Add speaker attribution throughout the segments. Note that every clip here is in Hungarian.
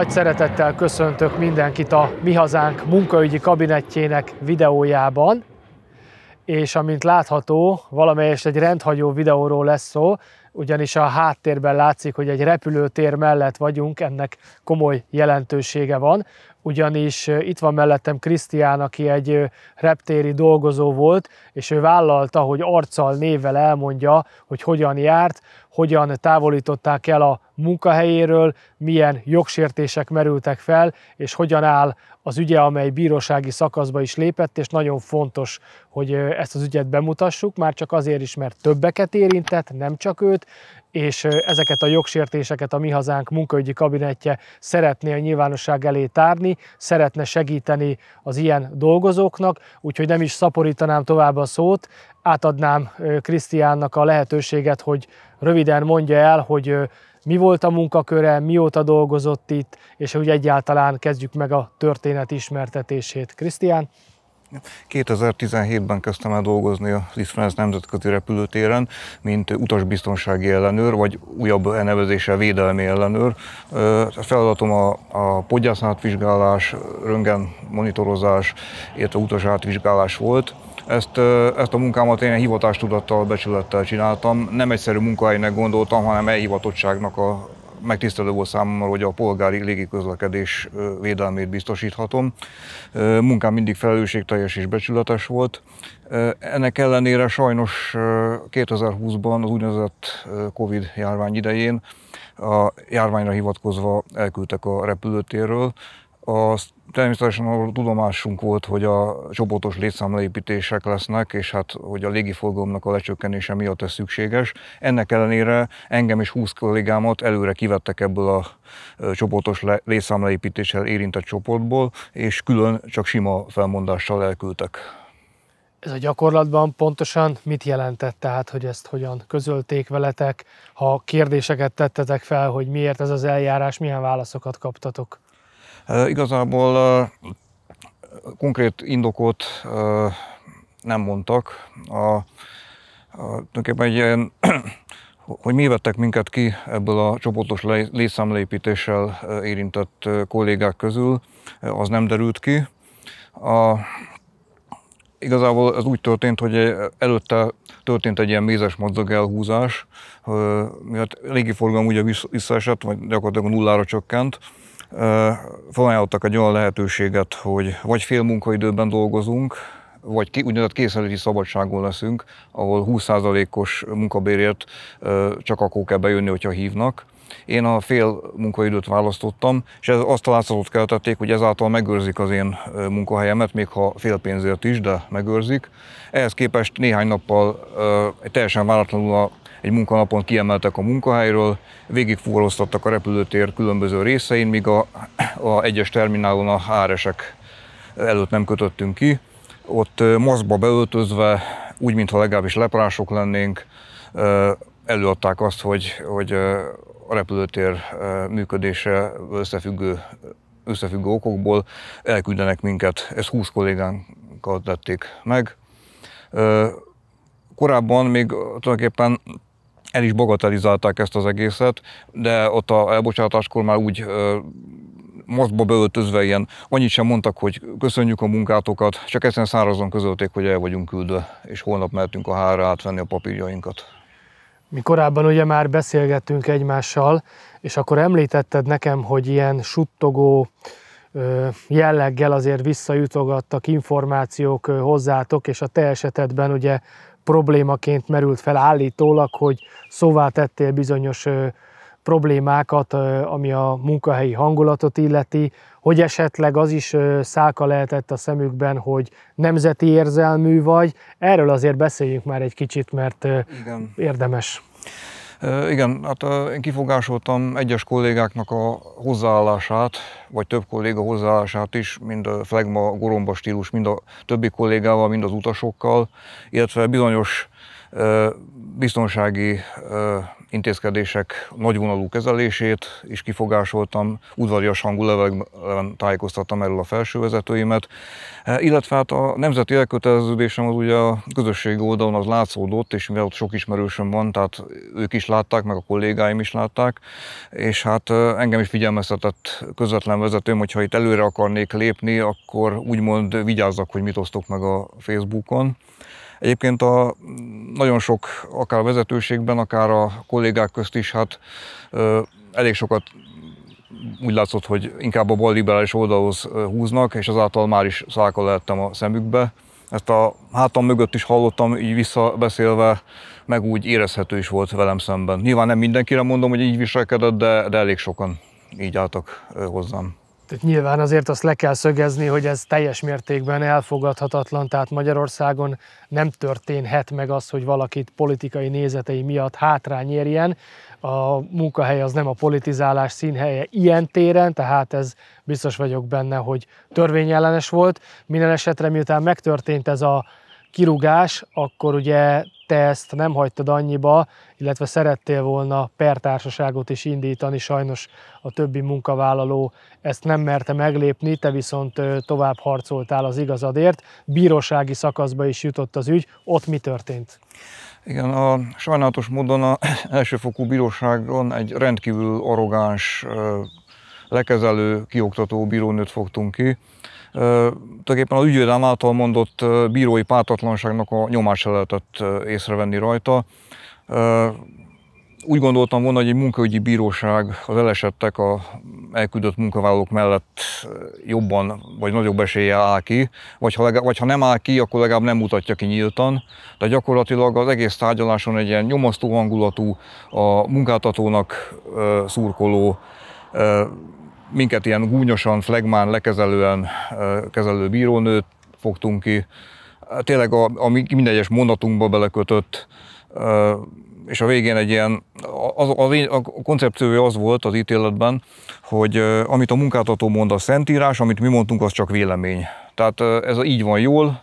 Speaker 1: Nagy szeretettel köszöntök mindenkit a Mi Hazánk munkaügyi kabinettjének videójában, és amint látható, valamelyest egy rendhagyó videóról lesz szó, ugyanis a háttérben látszik, hogy egy repülőtér mellett vagyunk, ennek komoly jelentősége van, ugyanis itt van mellettem Krisztián, aki egy reptéri dolgozó volt, és ő vállalta, hogy arccal, névvel elmondja, hogy hogyan járt, hogyan távolították el a munkahelyéről, milyen jogsértések merültek fel, és hogyan áll az ügye, amely bírósági szakaszba is lépett, és nagyon fontos, hogy ezt az ügyet bemutassuk, már csak azért is, mert többeket érintett, nem csak őt, és ezeket a jogsértéseket a Mi Hazánk munkaügyi kabinetje szeretné a nyilvánosság elé tárni, szeretne segíteni az ilyen dolgozóknak, úgyhogy nem is szaporítanám tovább a szót, átadnám Krisztiánnak a lehetőséget, hogy röviden mondja el, hogy mi volt a munkaköre, mióta dolgozott itt, és hogy egyáltalán kezdjük meg a történet ismertetését. Krisztián?
Speaker 2: 2017-ben kezdtem el dolgozni az Iszfrenz nemzetközi repülőtéren, mint utasbiztonsági ellenőr, vagy újabb elnevezéssel védelmi ellenőr. A feladatom a, a vizsgálás, röntgen monitorozás, illetve átvizsgálás volt. Ezt, ezt a munkámat én hivatástudattal, becsülettel csináltam. Nem egyszerű munkahelynek gondoltam, hanem elhivatottságnak a megtisztelő volt számomra, hogy a polgári légiközlekedés védelmét biztosíthatom. Munkám mindig felelősségteljes és becsületes volt. Ennek ellenére sajnos 2020-ban az úgynevezett Covid járvány idején a járványra hivatkozva elküldtek a repülőtérről, az természetesen a tudomásunk volt, hogy a csoportos létszámleépítések lesznek, és hát hogy a légiforgalomnak a lecsökkenése miatt ez szükséges. Ennek ellenére engem és 20 kollégámat előre kivettek ebből a csoportos létszámleépítéssel érintett csoportból, és külön csak sima felmondással elküldtek.
Speaker 1: Ez a gyakorlatban pontosan mit jelentett, tehát hogy ezt hogyan közölték veletek, ha kérdéseket tettetek fel, hogy miért ez az eljárás, milyen válaszokat kaptatok?
Speaker 2: Igazából konkrét indokot nem mondtak. A, a, tulajdonképpen egy ilyen, hogy mi vettek minket ki ebből a csoportos létszámleépítéssel érintett kollégák közül, az nem derült ki. A, igazából ez úgy történt, hogy előtte történt egy ilyen mézes madzag elhúzás, miatt légiforgalom ugye visszaesett, vagy gyakorlatilag nullára csökkent, felajánlottak egy olyan lehetőséget, hogy vagy fél munkaidőben dolgozunk, vagy ki, úgynevezett készenléti szabadságon leszünk, ahol 20%-os munkabérért csak akkor kell bejönni, hogyha hívnak. Én a fél munkaidőt választottam, és ez azt a látszatot keltették, hogy ezáltal megőrzik az én munkahelyemet, még ha fél pénzért is, de megőrzik. Ehhez képest néhány nappal egy teljesen váratlanul a egy munkanapon kiemeltek a munkahelyről, végigfúroztattak a repülőtér különböző részein, míg a, a egyes terminálon a háresek előtt nem kötöttünk ki. Ott maszkba beöltözve, úgy, mintha legalábbis leprások lennénk, előadták azt, hogy, hogy a repülőtér működése összefüggő, összefüggő okokból elküldenek minket. Ezt 20 kollégánkkal tették meg. Korábban még tulajdonképpen el is bogatalizálták ezt az egészet, de ott a elbocsátáskor már úgy mozgba beöltözve ilyen, annyit sem mondtak, hogy köszönjük a munkátokat, csak egyszerűen szárazon közölték, hogy el vagyunk küldve, és holnap mehetünk a hárra átvenni a papírjainkat.
Speaker 1: Mi korábban ugye már beszélgettünk egymással, és akkor említetted nekem, hogy ilyen suttogó jelleggel azért visszajutogattak információk hozzátok, és a te esetedben ugye problémaként merült fel állítólag, hogy szóvá tettél bizonyos problémákat, ami a munkahelyi hangulatot illeti, hogy esetleg az is szálka lehetett a szemükben, hogy nemzeti érzelmű vagy. Erről azért beszéljünk már egy kicsit, mert Igen. érdemes.
Speaker 2: Igen, hát én kifogásoltam egyes kollégáknak a hozzáállását, vagy több kolléga hozzáállását is, mind a flegma, goromba stílus, mind a többi kollégával, mind az utasokkal, illetve bizonyos biztonsági intézkedések nagyvonalú kezelését is kifogásoltam, udvarias hangú levelben tájékoztattam erről a felsővezetőimet, eh, illetve hát a nemzeti elköteleződésem az ugye a közösségi oldalon az látszódott, és mivel ott sok ismerősöm van, tehát ők is látták, meg a kollégáim is látták, és hát eh, engem is figyelmeztetett közvetlen vezetőm, hogyha itt előre akarnék lépni, akkor úgymond vigyázzak, hogy mit osztok meg a Facebookon. Egyébként a nagyon sok, akár a vezetőségben, akár a kollégák közt is, hát elég sokat úgy látszott, hogy inkább a liberális oldalhoz húznak, és azáltal már is szálka lehettem a szemükbe. Ezt a hátam mögött is hallottam, így visszabeszélve, meg úgy érezhető is volt velem szemben. Nyilván nem mindenkire mondom, hogy így viselkedett, de, de elég sokan így álltak hozzám.
Speaker 1: Tehát nyilván azért azt le kell szögezni, hogy ez teljes mértékben elfogadhatatlan, tehát Magyarországon nem történhet meg az, hogy valakit politikai nézetei miatt hátrány érjen. A munkahely az nem a politizálás színhelye ilyen téren, tehát ez biztos vagyok benne, hogy törvényellenes volt. Minden esetre miután megtörtént ez a kirugás, akkor ugye te ezt nem hagytad annyiba, illetve szerettél volna pertársaságot is indítani, sajnos a többi munkavállaló ezt nem merte meglépni, te viszont tovább harcoltál az igazadért. Bírósági szakaszba is jutott az ügy, ott mi történt?
Speaker 2: Igen, a sajnálatos módon a elsőfokú bíróságon egy rendkívül arrogáns lekezelő kioktató bírónőt fogtunk ki. Tulajdonképpen az ügyvédelem által mondott bírói pártatlanságnak a nyomás lehetett észrevenni rajta. Úgy gondoltam volna, hogy egy munkaügyi bíróság az elesettek a elküldött munkavállalók mellett jobban vagy nagyobb esélye áll ki, vagy ha, legalább, vagy ha nem áll ki, akkor legalább nem mutatja ki nyíltan. De gyakorlatilag az egész tárgyaláson egy ilyen nyomasztó hangulatú, a munkáltatónak szurkoló, minket ilyen gúnyosan, flegmán, lekezelően kezelő bírónőt fogtunk ki. Tényleg a, a minden egyes mondatunkba belekötött, és a végén egy ilyen, az, a, a koncepciója az volt az ítéletben, hogy amit a munkáltató mond, a szentírás, amit mi mondtunk, az csak vélemény. Tehát ez így van jól,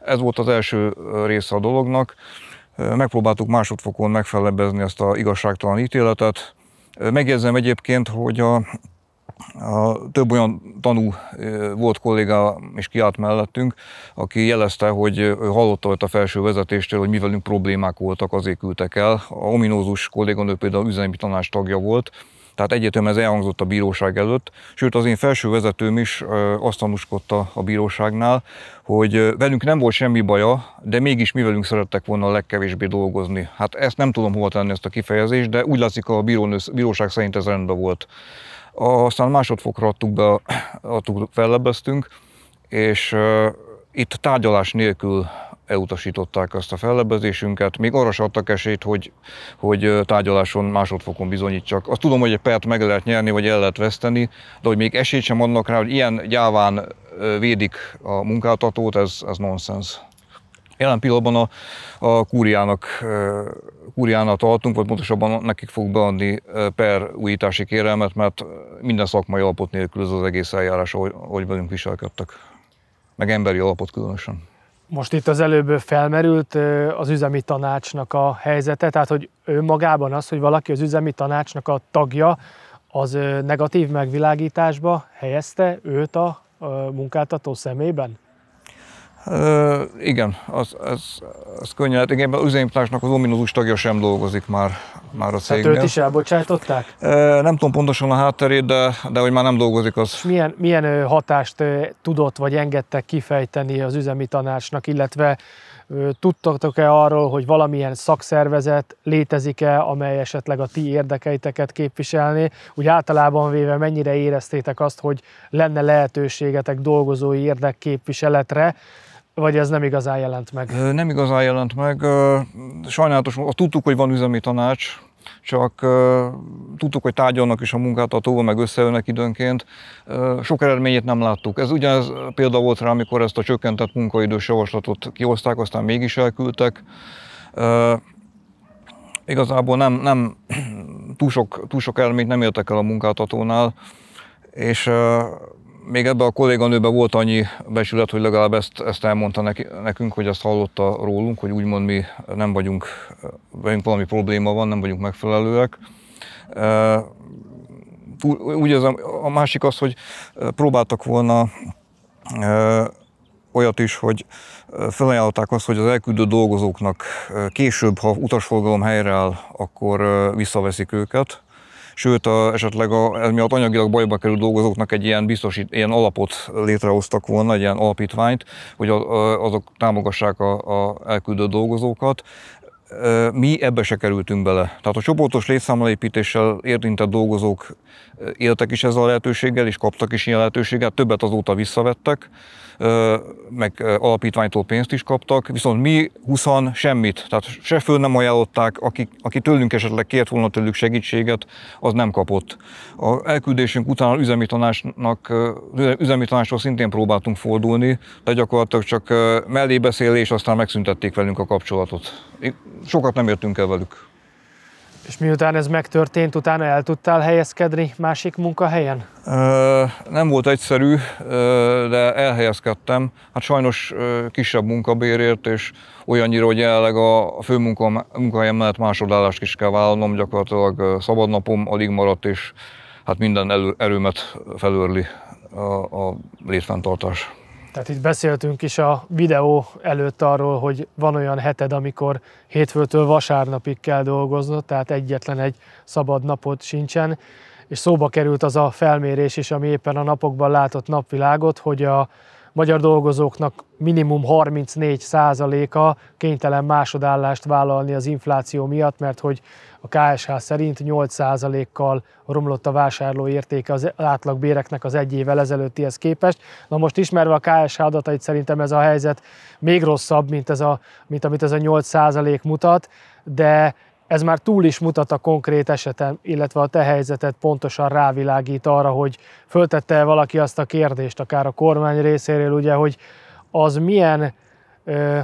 Speaker 2: ez volt az első része a dolognak. Megpróbáltuk másodfokon megfelebezni ezt a igazságtalan ítéletet, Megjegyzem egyébként, hogy a, a több olyan tanú volt kolléga is kiállt mellettünk, aki jelezte, hogy hallotta a felső vezetéstől, hogy mivelünk problémák voltak, azért küldtek el. A ominózus kolléganő például üzemi tanács tagja volt, tehát egyetem ez elhangzott a bíróság előtt, sőt az én felső vezetőm is azt tanúskodta a bíróságnál, hogy velünk nem volt semmi baja, de mégis mi velünk szerettek volna a legkevésbé dolgozni. Hát ezt nem tudom hova tenni ezt a kifejezést, de úgy látszik a bírónő bíróság szerint ez rendben volt. Aztán másodfokra adtuk be, adtuk, fellebbeztünk, és itt tárgyalás nélkül elutasították azt a fellebezésünket, még arra sem adtak esélyt, hogy, hogy tárgyaláson másodfokon bizonyítsak. Azt tudom, hogy egy pert meg lehet nyerni, vagy el lehet veszteni, de hogy még esélyt sem adnak rá, hogy ilyen gyáván védik a munkáltatót, ez, ez nonsens. Jelen pillanatban a, a kúriának, kúriánál tartunk, vagy pontosabban nekik fog beadni per újítási kérelmet, mert minden szakmai alapot nélkül ez az egész eljárás, ahogy, velünk viselkedtek meg emberi alapot különösen.
Speaker 1: Most itt az előbb felmerült az üzemi tanácsnak a helyzete, tehát hogy önmagában az, hogy valaki az üzemi tanácsnak a tagja, az negatív megvilágításba helyezte őt a munkáltató szemében?
Speaker 2: igen, az, az, az könnyen. lehet. igen, az üzemplásnak az ominózus tagja sem dolgozik már, már a hát cégnél. Tehát őt is
Speaker 1: elbocsájtották?
Speaker 2: nem tudom pontosan a hátterét, de, de hogy már nem dolgozik az. És milyen,
Speaker 1: milyen hatást tudott vagy engedtek kifejteni az üzemi tanácsnak, illetve tudtatok-e arról, hogy valamilyen szakszervezet létezik-e, amely esetleg a ti érdekeiteket képviselni? Úgy általában véve mennyire éreztétek azt, hogy lenne lehetőségetek dolgozói érdekképviseletre, vagy ez nem igazán jelent meg?
Speaker 2: Nem igazán jelent meg. Sajnálatos, tudtuk, hogy van üzemi tanács, csak tudtuk, hogy tárgyalnak is a munkáltatóval, meg összeülnek időnként. sok eredményét nem láttuk. Ez ugyanez példa volt rá, amikor ezt a csökkentett munkaidős javaslatot kihozták, aztán mégis elküldtek. igazából nem, nem túl, sok, túl sok eredményt nem értek el a munkáltatónál, és még ebbe a kolléganőben volt annyi besület, hogy legalább ezt, ezt elmondta neki, nekünk, hogy ezt hallotta rólunk, hogy úgymond mi nem vagyunk, velünk valami probléma van, nem vagyunk megfelelőek. Úgy érzem, a másik az, hogy próbáltak volna olyat is, hogy felajánlották azt, hogy az elküldő dolgozóknak később, ha utasforgalom helyreáll, akkor visszaveszik őket, sőt a, esetleg a, ez miatt anyagilag bajba került dolgozóknak egy ilyen biztosít, ilyen alapot létrehoztak volna, egy ilyen alapítványt, hogy a, a, azok támogassák a, a elküldött dolgozókat mi ebbe se kerültünk bele. Tehát a csoportos létszámlaépítéssel érintett dolgozók éltek is ezzel a lehetőséggel, és kaptak is ilyen lehetőséget, többet azóta visszavettek meg alapítványtól pénzt is kaptak, viszont mi 20 semmit, tehát se föl nem ajánlották, aki, aki tőlünk esetleg kért volna tőlük segítséget, az nem kapott. A elküldésünk után az üzemi tanácsnak, üzemi tanácsról szintén próbáltunk fordulni, de gyakorlatilag csak mellébeszélés, aztán megszüntették velünk a kapcsolatot. Sokat nem értünk el velük.
Speaker 1: És miután ez megtörtént, utána el tudtál helyezkedni másik munkahelyen?
Speaker 2: Ö, nem volt egyszerű, de elhelyezkedtem. Hát sajnos kisebb munkabérért, és olyannyira, hogy jelenleg a fő munkahelyem mellett másodállást is kell vállalnom, gyakorlatilag szabadnapom alig maradt, és hát minden erőmet felőrli a, a létfenntartás.
Speaker 1: Tehát itt beszéltünk is a videó előtt arról, hogy van olyan heted, amikor hétfőtől vasárnapig kell dolgoznod, tehát egyetlen egy szabad napot sincsen, és szóba került az a felmérés is, ami éppen a napokban látott napvilágot, hogy a magyar dolgozóknak minimum 34%-a kénytelen másodállást vállalni az infláció miatt, mert hogy a KSH szerint 8%-kal romlott a vásárló értéke az átlagbéreknek az egy évvel ezelőttihez képest. Na most ismerve a KSH adatait szerintem ez a helyzet még rosszabb, mint, ez a, mint amit ez a 8% mutat, de ez már túl is mutat a konkrét esetem, illetve a te helyzetet pontosan rávilágít arra, hogy föltette -e valaki azt a kérdést, akár a kormány részéről, ugye, hogy az milyen ö,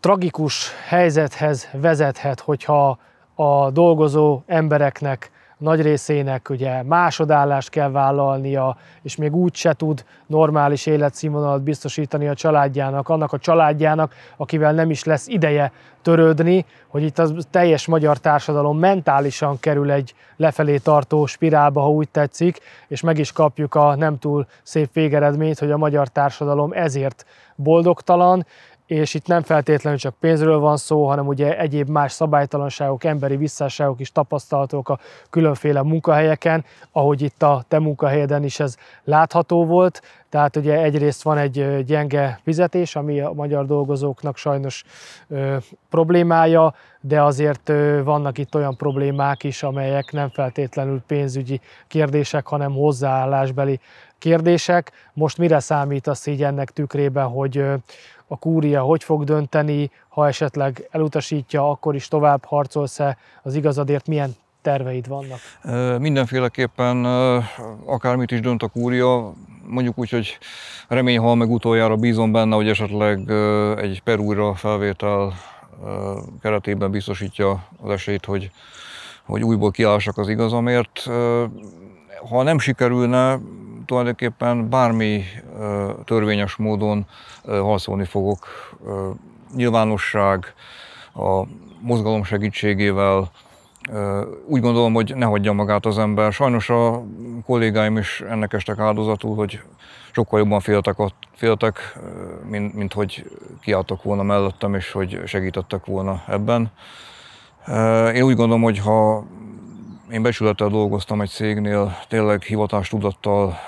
Speaker 1: tragikus helyzethez vezethet, hogyha a dolgozó embereknek nagy részének ugye másodállást kell vállalnia, és még úgy se tud normális életszínvonalat biztosítani a családjának, annak a családjának, akivel nem is lesz ideje törődni, hogy itt a teljes magyar társadalom mentálisan kerül egy lefelé tartó spirálba, ha úgy tetszik, és meg is kapjuk a nem túl szép végeredményt, hogy a magyar társadalom ezért boldogtalan, és itt nem feltétlenül csak pénzről van szó, hanem ugye egyéb más szabálytalanságok, emberi visszáságok is tapasztalatok a különféle munkahelyeken, ahogy itt a te munkahelyeden is ez látható volt. Tehát ugye egyrészt van egy gyenge fizetés, ami a magyar dolgozóknak sajnos ö, problémája, de azért ö, vannak itt olyan problémák is, amelyek nem feltétlenül pénzügyi kérdések, hanem hozzáállásbeli kérdések. Most mire számítasz így ennek tükrében, hogy, a kúria hogy fog dönteni, ha esetleg elutasítja, akkor is tovább harcolsz-e az igazadért, milyen terveid vannak?
Speaker 2: Mindenféleképpen akármit is dönt a kúria, mondjuk úgy, hogy remény hal meg utoljára bízom benne, hogy esetleg egy perújra felvétel keretében biztosítja az esélyt, hogy, hogy újból kiállsak az igazamért. Ha nem sikerülne, tulajdonképpen bármi törvényes módon haszolni fogok. Nyilvánosság, a mozgalom segítségével, úgy gondolom, hogy ne hagyja magát az ember. Sajnos a kollégáim is ennek estek áldozatul, hogy sokkal jobban féltek, féltek mint, mint hogy kiálltak volna mellettem, és hogy segítettek volna ebben. Én úgy gondolom, hogy ha én becsülettel dolgoztam egy cégnél, tényleg hivatástudattal,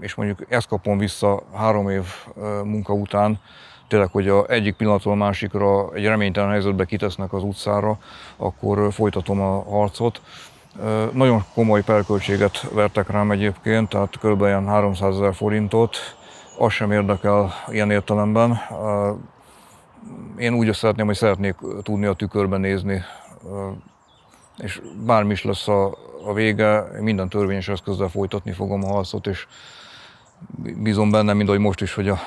Speaker 2: és mondjuk ezt kapom vissza három év munka után, tényleg, hogy a egyik pillanatról a másikra egy reménytelen helyzetbe kitesznek az utcára, akkor folytatom a harcot. Nagyon komoly perköltséget vertek rám egyébként, tehát kb. ilyen 300 ezer forintot. Az sem érdekel ilyen értelemben. Én úgy szeretném, hogy szeretnék tudni a tükörben nézni és bármi is lesz a, a vége, minden törvényes eszközzel folytatni fogom a harcot, és bízom benne, mint ahogy most is, hogy a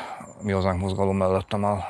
Speaker 2: mi hazánk mozgalom mellettem áll.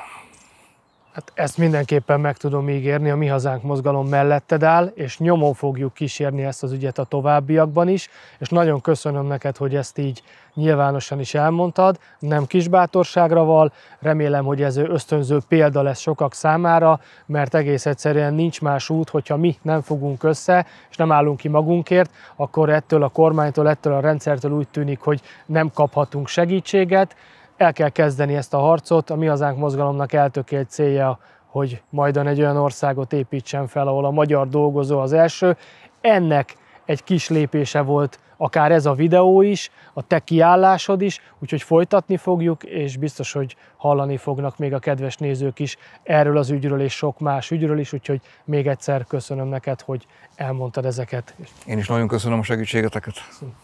Speaker 1: Hát ezt mindenképpen meg tudom ígérni, a Mi Hazánk mozgalom melletted áll, és nyomon fogjuk kísérni ezt az ügyet a továbbiakban is, és nagyon köszönöm neked, hogy ezt így nyilvánosan is elmondtad, nem kis bátorságra val, remélem, hogy ez ösztönző példa lesz sokak számára, mert egész egyszerűen nincs más út, hogyha mi nem fogunk össze, és nem állunk ki magunkért, akkor ettől a kormánytól, ettől a rendszertől úgy tűnik, hogy nem kaphatunk segítséget, el kell kezdeni ezt a harcot. A Mi Hazánk mozgalomnak eltökélt célja, hogy majdan egy olyan országot építsen fel, ahol a magyar dolgozó az első. Ennek egy kis lépése volt akár ez a videó is, a te kiállásod is, úgyhogy folytatni fogjuk, és biztos, hogy hallani fognak még a kedves nézők is erről az ügyről és sok más ügyről is, úgyhogy még egyszer köszönöm neked, hogy elmondtad ezeket. Én is nagyon
Speaker 2: köszönöm a segítségeteket. Köszönöm.